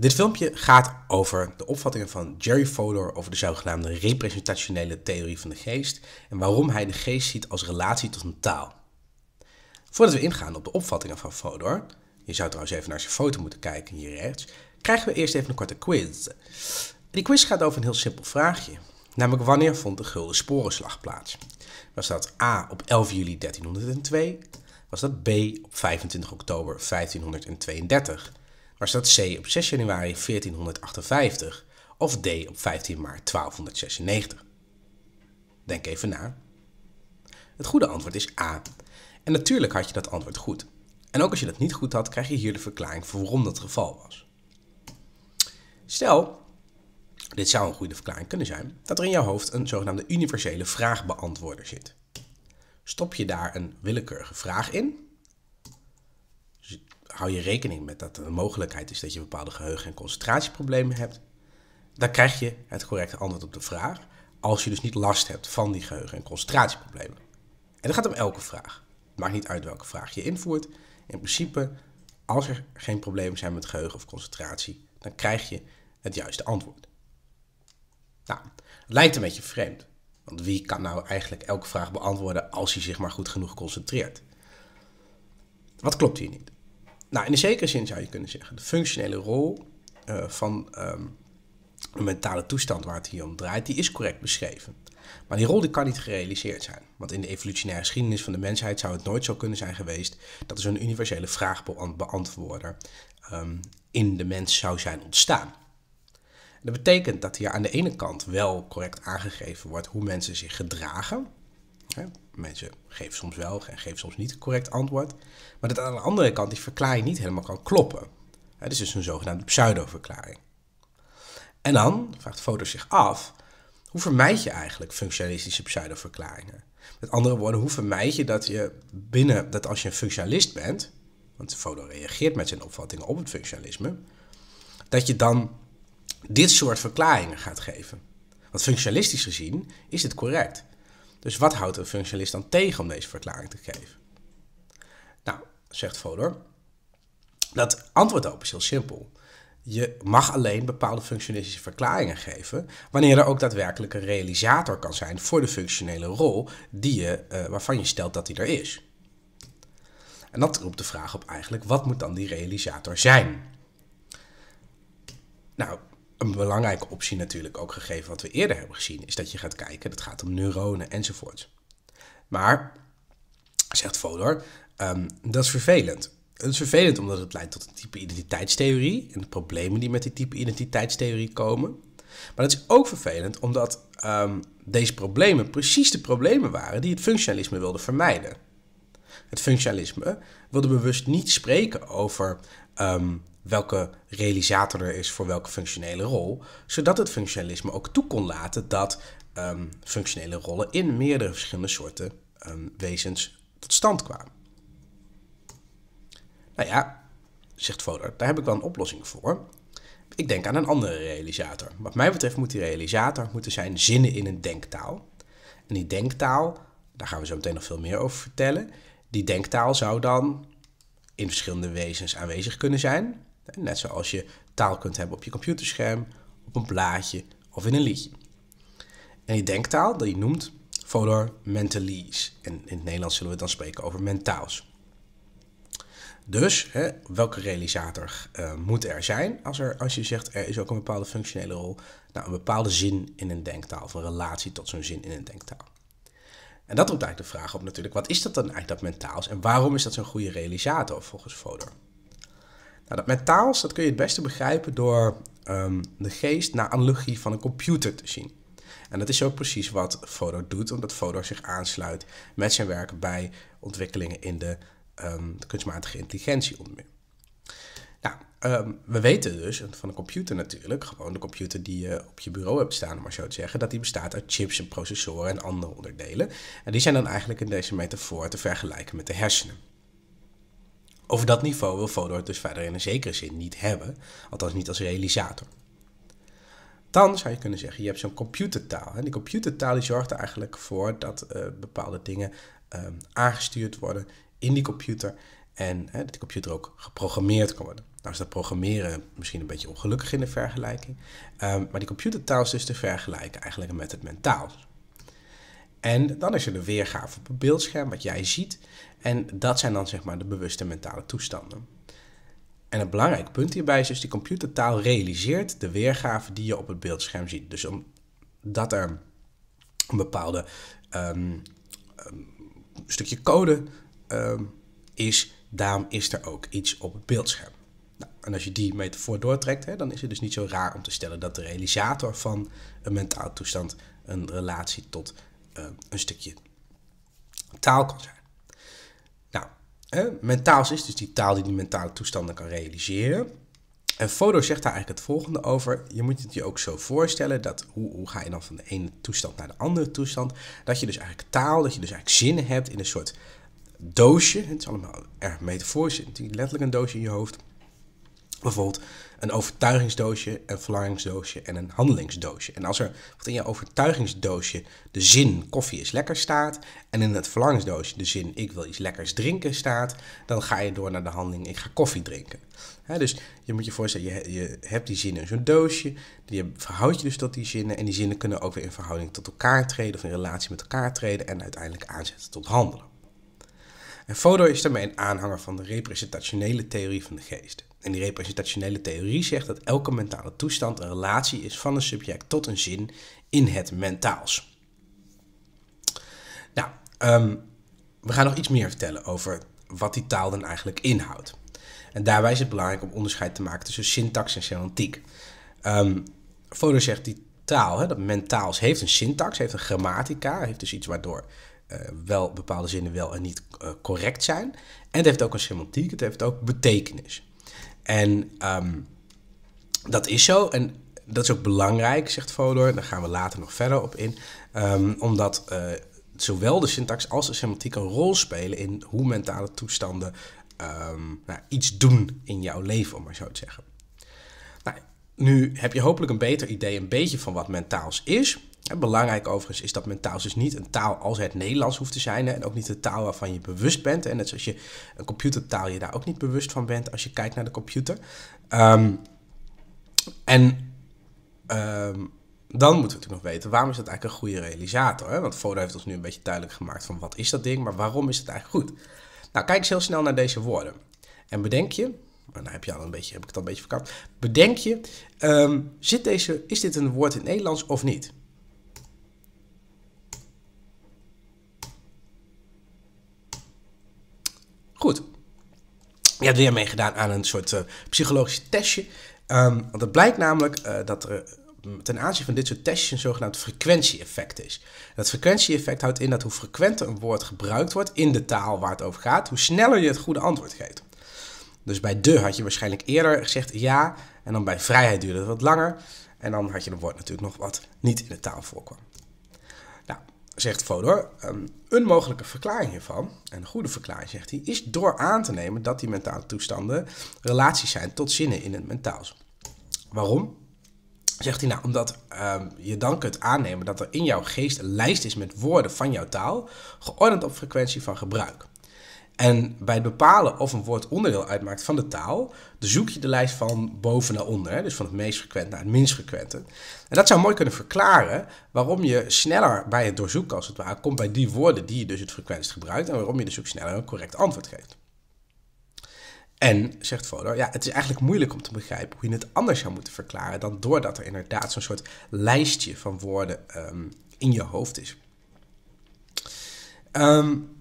Dit filmpje gaat over de opvattingen van Jerry Fodor over de zogenaamde representationele theorie van de geest en waarom hij de geest ziet als relatie tot een taal. Voordat we ingaan op de opvattingen van Fodor, je zou trouwens even naar zijn foto moeten kijken hier rechts, krijgen we eerst even een korte quiz. Die quiz gaat over een heel simpel vraagje, namelijk wanneer vond de Gulden Sporenslag plaats? Was dat A op 11 juli 1302? Was dat B op 25 oktober 1532? Was dat C op 6 januari 1458 of D op 15 maart 1296? Denk even na. Het goede antwoord is A. En natuurlijk had je dat antwoord goed. En ook als je dat niet goed had, krijg je hier de verklaring voor waarom dat het geval was. Stel, dit zou een goede verklaring kunnen zijn, dat er in jouw hoofd een zogenaamde universele vraagbeantwoorder zit. Stop je daar een willekeurige vraag in, hou je rekening met dat er een mogelijkheid is dat je bepaalde geheugen- en concentratieproblemen hebt. Dan krijg je het correcte antwoord op de vraag. Als je dus niet last hebt van die geheugen- en concentratieproblemen. En dat gaat om elke vraag. Het maakt niet uit welke vraag je invoert. In principe, als er geen problemen zijn met geheugen of concentratie, dan krijg je het juiste antwoord. Nou, lijkt een beetje vreemd. Want wie kan nou eigenlijk elke vraag beantwoorden als hij zich maar goed genoeg concentreert? Wat klopt hier niet? Nou, in de zekere zin zou je kunnen zeggen, de functionele rol eh, van um, de mentale toestand waar het hier om draait, die is correct beschreven. Maar die rol die kan niet gerealiseerd zijn. Want in de evolutionaire geschiedenis van de mensheid zou het nooit zo kunnen zijn geweest dat er zo'n universele vraagbeantwoorder um, ehm, in de mens zou zijn ontstaan. dat betekent dat hier aan de ene kant wel correct aangegeven wordt hoe mensen zich gedragen mensen geven soms wel en geven soms niet het correct antwoord. Maar dat aan de andere kant die verklaring niet helemaal kan kloppen. Dus het is dus een zogenaamde pseudo-verklaring. En dan vraagt Foto zich af, hoe vermijd je eigenlijk functionalistische pseudo-verklaringen? Met andere woorden, hoe vermijd je dat je binnen, dat als je een functionalist bent, want Foto reageert met zijn opvattingen op het functionalisme, dat je dan dit soort verklaringen gaat geven. Want functionalistisch gezien is het correct. Dus wat houdt een functionalist dan tegen om deze verklaring te geven? Nou, zegt Fodor, dat antwoord op is heel simpel. Je mag alleen bepaalde functionalistische verklaringen geven wanneer er ook daadwerkelijk een realisator kan zijn voor de functionele rol die je, eh, waarvan je stelt dat die er is. En dat roept de vraag op eigenlijk, wat moet dan die realisator zijn? Nou, een belangrijke optie natuurlijk ook gegeven wat we eerder hebben gezien, is dat je gaat kijken, dat gaat om neuronen enzovoort. Maar, zegt Fodor, ehm, dat is vervelend. Het is vervelend omdat het leidt tot een type identiteitstheorie en de problemen die met die type identiteitstheorie komen. Maar dat is ook vervelend omdat ehm, deze problemen precies de problemen waren die het functionalisme wilde vermijden. Het functionalisme wilde bewust niet spreken over ehm, welke realisator er is voor welke functionele rol, zodat het functionalisme ook toe kon laten dat ehm, functionele rollen in meerdere verschillende soorten ehm, wezens tot stand kwamen. Nou ja, zegt Vodar, daar heb ik wel een oplossing voor. Ik denk aan een andere realisator. Wat mij betreft moet die realisator moeten zijn zinnen in een denktaal. En die denktaal, daar gaan we zo meteen nog veel meer over vertellen. Die denktaal zou dan in verschillende wezens aanwezig kunnen zijn. Net zoals je taal kunt hebben op je computerscherm, op een plaatje of in een liedje. En die denktaal, die noemt Fodor Mentalese. En in het Nederlands zullen we dan spreken over mentaals. Dus hè, welke realisator eh, moet er zijn als, er, als je zegt er is ook een bepaalde functionele rol? Nou, een bepaalde zin in een denktaal of een relatie tot zo'n zin in een denktaal. En dat roept eigenlijk de vraag op natuurlijk, wat is dat dan eigenlijk dat mentaals en waarom is dat zo'n goede realisator volgens Fodor? Nou, dat met dat kun je het beste begrijpen door ehm, de geest naar analogie van een computer te zien. En dat is ook precies wat Fodor doet, omdat Fodor zich aansluit met zijn werk bij ontwikkelingen in de, de ehm, kunstmatige intelligentie onder meer. Nou, ehm, we weten dus van een computer natuurlijk, gewoon de computer die je op je bureau hebt staan, om maar zo te zeggen, dat die bestaat uit chips en processoren en andere onderdelen. En die zijn dan eigenlijk in deze metafoor te vergelijken met de hersenen. Over dat niveau wil Fodor het dus verder in een zekere zin niet hebben, althans niet als realisator. Dan zou je kunnen zeggen, je hebt zo'n computertaal. En die computertaal die zorgt er eigenlijk voor dat eh, bepaalde dingen ehm, aangestuurd worden in die computer en hè, dat de computer ook geprogrammeerd kan worden. Nou is dat programmeren misschien een beetje ongelukkig in de vergelijking, ehm, maar die computertaal is dus te vergelijken eigenlijk met het mentaal. En dan is er de weergave op het beeldscherm, wat jij ziet. En dat zijn dan zeg maar de bewuste mentale toestanden. En een belangrijk punt hierbij is dat dus, die computertaal realiseert de weergave die je op het beeldscherm ziet. Dus omdat er een bepaalde ehm, ehm, stukje code ehm, is, daarom is er ook iets op het beeldscherm. Nou, en als je die metafoor doortrekt, hè, dan is het dus niet zo raar om te stellen dat de realisator van een mentaal toestand een relatie tot eh, een stukje taal kan zijn. Nou, hè, mentaals is dus die taal die die mentale toestanden kan realiseren. En Fodo zegt daar eigenlijk het volgende over. Je moet het je ook zo voorstellen dat hoe, hoe ga je dan van de ene toestand naar de andere toestand. Dat je dus eigenlijk taal, dat je dus eigenlijk zinnen hebt in een soort doosje. Het is allemaal erg metaforisch, het letterlijk een doosje in je hoofd. Bijvoorbeeld een overtuigingsdoosje, een verlangingsdoosje en een handelingsdoosje. En als er in je overtuigingsdoosje de zin koffie is lekker staat en in het verlangingsdoosje de zin ik wil iets lekkers drinken staat, dan ga je door naar de handeling ik ga koffie drinken. dus je moet je voorstellen, je, je hebt die zinnen in zo'n doosje, je verhoudt je dus tot die zinnen en die zinnen kunnen ook weer in verhouding tot elkaar treden of in relatie met elkaar treden en uiteindelijk aanzetten tot handelen. En Fodor is daarmee een aanhanger van de representationele theorie van de geest. En die representationele theorie zegt dat elke mentale toestand een relatie is van een subject tot een zin in het mentaals. Nou, ehm, we gaan nog iets meer vertellen over wat die taal dan eigenlijk inhoudt. En daarbij is het belangrijk om onderscheid te maken tussen syntax en semantiek. Um, ehm, Fodor zegt die taal, hè, dat mentaals heeft een syntax, heeft een grammatica, heeft dus iets waardoor eh, wel bepaalde zinnen wel en niet eh, correct zijn. En het heeft ook een semantiek, het heeft ook betekenis. En ehm, dat is zo. En dat is ook belangrijk, zegt Fodor. Daar gaan we later nog verder op in. Ehm, omdat eh, zowel de syntax als de semantiek een rol spelen in hoe mentale toestanden ehm, nou, iets doen in jouw leven, om maar zo te zeggen. Nou, nu heb je hopelijk een beter idee, een beetje van wat mentaals is. Belangrijk overigens is dat mentaal dus niet een taal als het Nederlands hoeft te zijn. En ook niet de taal waarvan je bewust bent. En net zoals je een computertaal je daar ook niet bewust van bent als je kijkt naar de computer. Ehm, en ehm, dan moeten we natuurlijk nog weten waarom is dat eigenlijk een goede realisator. Hè? Want Foda heeft ons nu een beetje duidelijk gemaakt van wat is dat ding, maar waarom is het eigenlijk goed? Nou, kijk eens heel snel naar deze woorden. En bedenk je, nou heb, je al een beetje, heb ik het al een beetje verkapt. Bedenk je, ehm, zit deze, is dit een woord in het Nederlands of niet? goed, je hebt weer meegedaan aan een soort eh, psychologisch testje. Ehm, want het blijkt namelijk eh, dat er mm, ten aanzien van dit soort testjes een zogenaamd frequentie-effect is. Dat frequentie-effect houdt in dat hoe frequenter een woord gebruikt wordt in de taal waar het over gaat, hoe sneller je het goede antwoord geeft. Dus bij de had je waarschijnlijk eerder gezegd ja, en dan bij vrijheid duurde het wat langer. En dan had je een woord natuurlijk nog wat niet in de taal voorkwam zegt Fodor, ehm, een mogelijke verklaring hiervan, en een goede verklaring zegt hij, is door aan te nemen dat die mentale toestanden relaties zijn tot zinnen in het mentaals. Waarom? Zegt hij nou, omdat ehm, je dan kunt aannemen dat er in jouw geest een lijst is met woorden van jouw taal, geordend op frequentie van gebruik. En bij het bepalen of een woord onderdeel uitmaakt van de taal, dan zoek je de lijst van boven naar onder, dus van het meest frequent naar het minst frequente. En dat zou mooi kunnen verklaren waarom je sneller bij het doorzoeken, als het ware, komt bij die woorden die je dus het frequentst gebruikt en waarom je dus ook sneller een correct antwoord geeft. En, zegt Fodor, ja, het is eigenlijk moeilijk om te begrijpen hoe je het anders zou moeten verklaren dan doordat er inderdaad zo'n soort lijstje van woorden ehm, in je hoofd is. Um,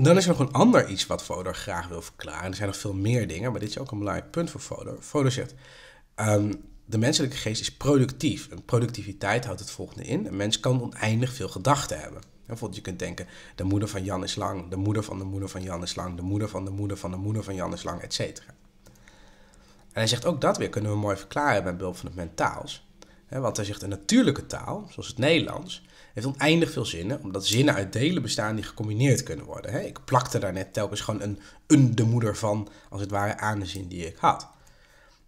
dan is er nog een ander iets wat Fodor graag wil verklaren. Er zijn nog veel meer dingen, maar dit is ook een belangrijk punt voor Fodor. Fodor zegt, ehm, de menselijke geest is productief. En productiviteit houdt het volgende in. Een mens kan oneindig veel gedachten hebben. En bijvoorbeeld, je kunt denken, de moeder van Jan is lang, de moeder van de moeder van Jan is lang, de moeder van de moeder van de moeder van Jan is lang, et cetera. En hij zegt ook dat weer kunnen we mooi verklaren bij behulp van het mentaals. Want hij zegt een natuurlijke taal, zoals het Nederlands, heeft oneindig veel zinnen, omdat zinnen uit delen bestaan die gecombineerd kunnen worden. Hè? Ik plakte daar net telkens gewoon een, een de moeder van, als het ware, aan de zin die ik had.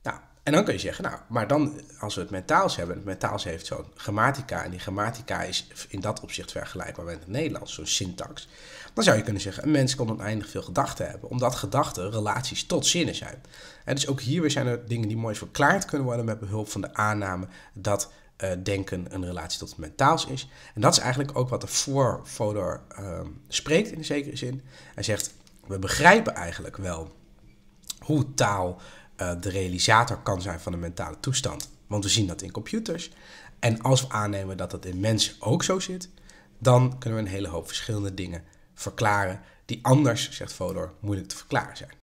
Nou, en dan kun je zeggen, nou, maar dan als we het mentaals hebben, het mentaals heeft zo'n grammatica en die grammatica is in dat opzicht vergelijkbaar met het Nederlands, zo'n syntax. Dan zou je kunnen zeggen, een mens kan oneindig veel gedachten hebben, omdat gedachten relaties tot zinnen zijn. dus ook hier weer zijn er dingen die mooi verklaard kunnen worden met behulp van de aanname dat uh, denken een relatie tot mentaals is. En dat is eigenlijk ook wat de voor um, ehm, spreekt in een zekere zin. Hij zegt, we begrijpen eigenlijk wel hoe taal eh, de realisator kan zijn van een mentale toestand. Want we zien dat in computers. En als we aannemen dat dat in mensen ook zo zit, dan kunnen we een hele hoop verschillende dingen verklaren die anders, zegt Fodor, moeilijk te verklaren zijn.